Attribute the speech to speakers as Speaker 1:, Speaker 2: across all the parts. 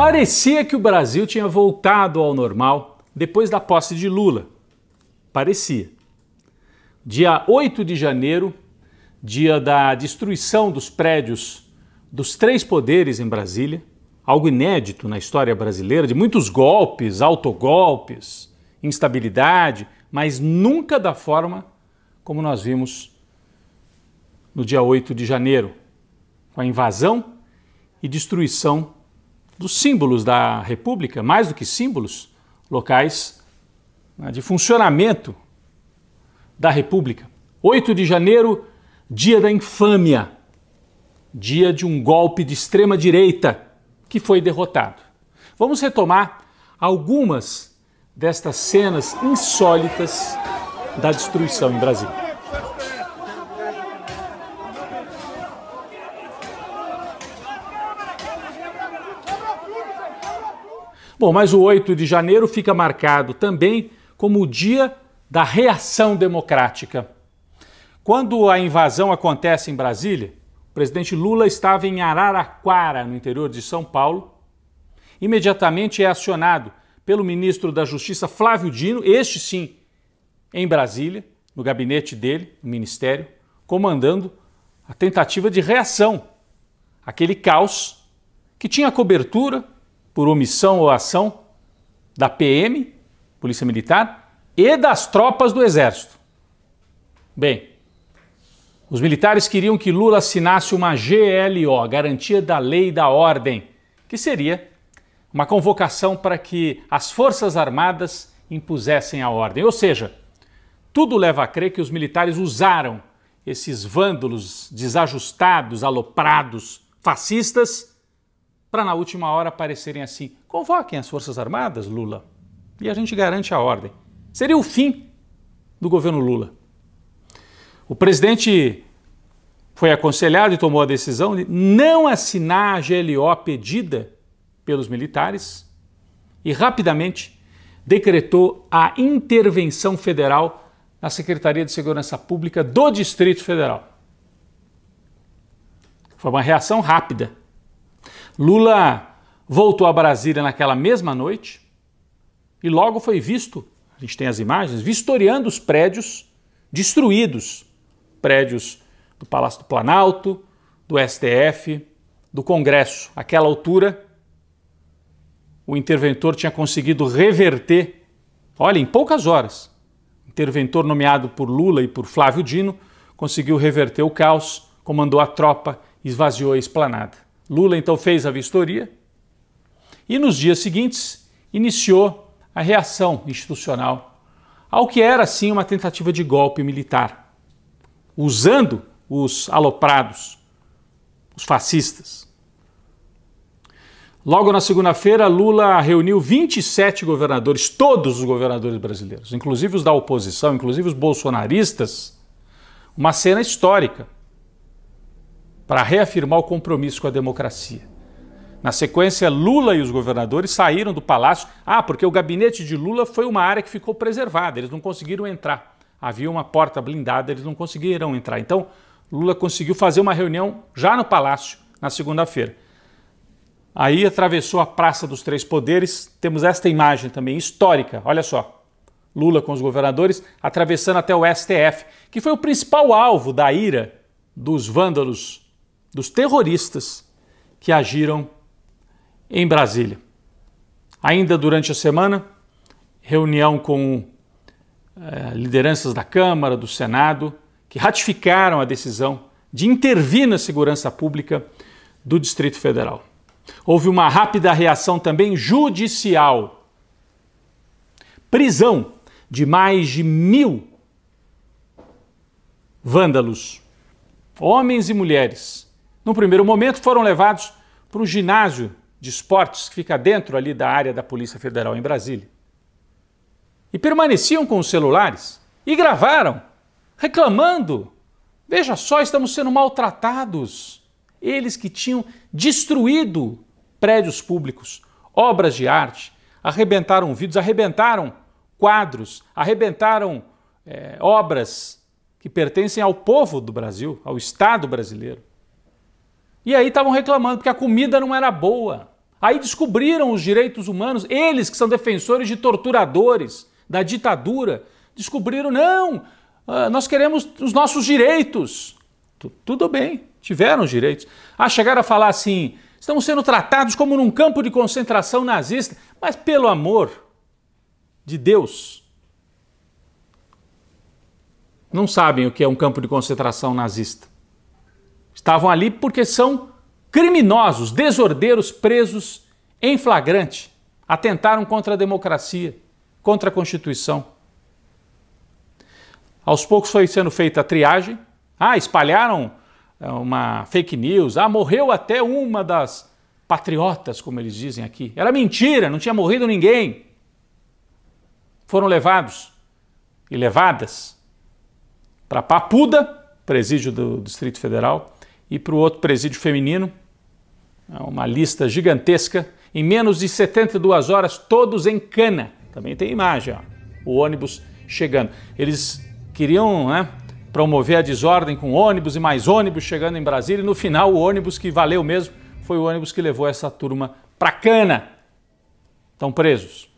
Speaker 1: Parecia que o Brasil tinha voltado ao normal depois da posse de Lula. Parecia. Dia 8 de janeiro, dia da destruição dos prédios dos três poderes em Brasília, algo inédito na história brasileira, de muitos golpes, autogolpes, instabilidade, mas nunca da forma como nós vimos no dia 8 de janeiro, com a invasão e destruição dos símbolos da República, mais do que símbolos, locais né, de funcionamento da República. 8 de janeiro, dia da infâmia, dia de um golpe de extrema-direita que foi derrotado. Vamos retomar algumas destas cenas insólitas da destruição em Brasília. Bom, mas o 8 de janeiro fica marcado também como o dia da reação democrática. Quando a invasão acontece em Brasília, o presidente Lula estava em Araraquara, no interior de São Paulo. Imediatamente é acionado pelo ministro da Justiça Flávio Dino, este sim, em Brasília, no gabinete dele, no ministério, comandando a tentativa de reação àquele caos que tinha cobertura por omissão ou ação da PM, Polícia Militar, e das tropas do Exército. Bem, os militares queriam que Lula assinasse uma GLO, Garantia da Lei e da Ordem, que seria uma convocação para que as Forças Armadas impusessem a ordem. Ou seja, tudo leva a crer que os militares usaram esses vândalos desajustados, aloprados, fascistas, para na última hora aparecerem assim: convoquem as Forças Armadas, Lula, e a gente garante a ordem. Seria o fim do governo Lula. O presidente foi aconselhado e tomou a decisão de não assinar a GLO pedida pelos militares e rapidamente decretou a intervenção federal na Secretaria de Segurança Pública do Distrito Federal. Foi uma reação rápida Lula voltou a Brasília naquela mesma noite e logo foi visto, a gente tem as imagens, vistoriando os prédios destruídos prédios do Palácio do Planalto, do STF, do Congresso. Àquela altura, o interventor tinha conseguido reverter, olha, em poucas horas. O interventor nomeado por Lula e por Flávio Dino conseguiu reverter o caos, comandou a tropa, esvaziou a esplanada. Lula então fez a vistoria e nos dias seguintes iniciou a reação institucional ao que era sim uma tentativa de golpe militar, usando os aloprados, os fascistas. Logo na segunda-feira, Lula reuniu 27 governadores, todos os governadores brasileiros, inclusive os da oposição, inclusive os bolsonaristas. Uma cena histórica para reafirmar o compromisso com a democracia. Na sequência, Lula e os governadores saíram do palácio. Ah, porque o gabinete de Lula foi uma área que ficou preservada, eles não conseguiram entrar. Havia uma porta blindada, eles não conseguiram entrar. Então, Lula conseguiu fazer uma reunião já no palácio, na segunda-feira. Aí atravessou a Praça dos Três Poderes. Temos esta imagem também histórica. Olha só. Lula com os governadores atravessando até o STF, que foi o principal alvo da ira dos vândalos dos terroristas que agiram em Brasília. Ainda durante a semana, reunião com eh, lideranças da Câmara, do Senado, que ratificaram a decisão de intervir na segurança pública do Distrito Federal. Houve uma rápida reação também judicial. Prisão de mais de mil vândalos, homens e mulheres no primeiro momento, foram levados para um ginásio de esportes que fica dentro ali da área da Polícia Federal em Brasília. E permaneciam com os celulares e gravaram, reclamando. Veja só, estamos sendo maltratados. Eles que tinham destruído prédios públicos, obras de arte, arrebentaram vidros, arrebentaram quadros, arrebentaram é, obras que pertencem ao povo do Brasil, ao Estado brasileiro. E aí estavam reclamando porque a comida não era boa. Aí descobriram os direitos humanos, eles que são defensores de torturadores, da ditadura, descobriram: não, ah, nós queremos os nossos direitos. T Tudo bem, tiveram os direitos. Ah, chegaram a falar assim: estamos sendo tratados como num campo de concentração nazista. Mas pelo amor de Deus, não sabem o que é um campo de concentração nazista. Estavam ali porque são criminosos, desordeiros presos em flagrante. Atentaram contra a democracia, contra a Constituição. Aos poucos foi sendo feita a triagem. Ah, espalharam é, uma fake news. Ah, morreu até uma das patriotas, como eles dizem aqui. Era mentira, não tinha morrido ninguém. Foram levados e levadas para Papuda, presídio do Distrito Federal, e para o outro presídio feminino. É uma lista gigantesca. Em menos de 72 horas, todos em cana. Também tem imagem, ó, o ônibus chegando. Eles queriam né, promover a desordem com ônibus e mais ônibus chegando em Brasília. E no final, o ônibus que valeu mesmo foi o ônibus que levou essa turma para cana. Estão presos.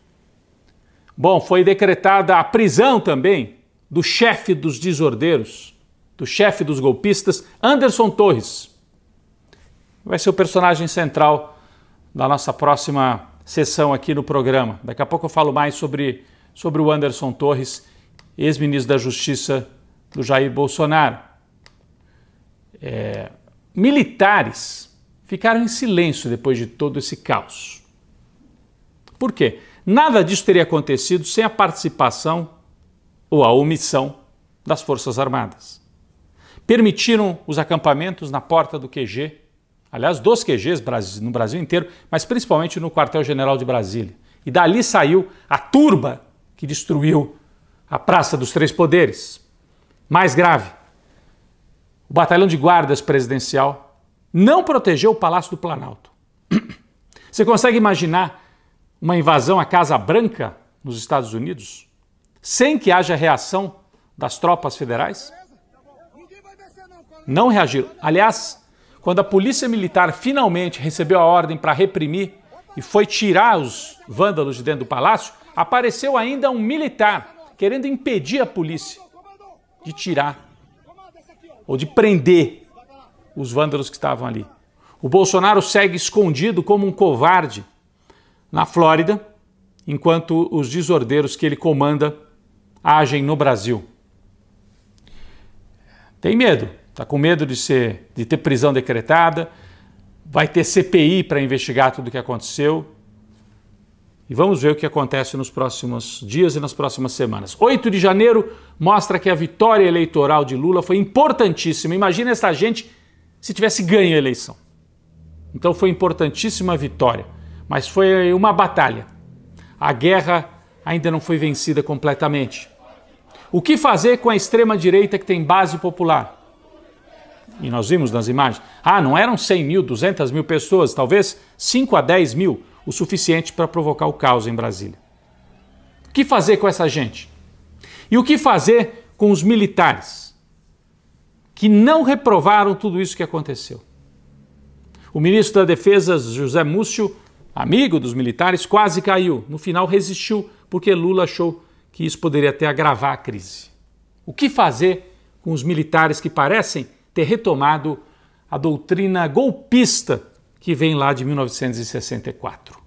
Speaker 1: Bom, foi decretada a prisão também do chefe dos desordeiros, do chefe dos golpistas, Anderson Torres. Vai ser o personagem central da nossa próxima sessão aqui no programa. Daqui a pouco eu falo mais sobre, sobre o Anderson Torres, ex-ministro da Justiça do Jair Bolsonaro. É, militares ficaram em silêncio depois de todo esse caos. Por quê? Nada disso teria acontecido sem a participação ou a omissão das Forças Armadas permitiram os acampamentos na porta do QG, aliás, dos QGs no Brasil inteiro, mas principalmente no quartel-general de Brasília. E dali saiu a turba que destruiu a Praça dos Três Poderes. Mais grave, o batalhão de guardas presidencial não protegeu o Palácio do Planalto. Você consegue imaginar uma invasão à Casa Branca nos Estados Unidos sem que haja reação das tropas federais? não reagiram. Aliás, quando a polícia militar finalmente recebeu a ordem para reprimir e foi tirar os vândalos de dentro do palácio, apareceu ainda um militar querendo impedir a polícia de tirar ou de prender os vândalos que estavam ali. O Bolsonaro segue escondido como um covarde na Flórida, enquanto os desordeiros que ele comanda agem no Brasil. Tem medo está com medo de, ser, de ter prisão decretada, vai ter CPI para investigar tudo o que aconteceu. E vamos ver o que acontece nos próximos dias e nas próximas semanas. 8 de janeiro mostra que a vitória eleitoral de Lula foi importantíssima. Imagina essa gente se tivesse ganho a eleição. Então foi importantíssima a vitória, mas foi uma batalha. A guerra ainda não foi vencida completamente. O que fazer com a extrema-direita que tem base popular? e nós vimos nas imagens, ah, não eram 100 mil, 200 mil pessoas, talvez 5 a 10 mil, o suficiente para provocar o caos em Brasília. O que fazer com essa gente? E o que fazer com os militares que não reprovaram tudo isso que aconteceu? O ministro da Defesa, José Múcio, amigo dos militares, quase caiu. No final, resistiu, porque Lula achou que isso poderia até agravar a crise. O que fazer com os militares que parecem ter retomado a doutrina golpista que vem lá de 1964.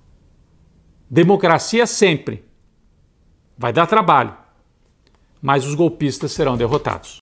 Speaker 1: Democracia sempre. Vai dar trabalho, mas os golpistas serão derrotados.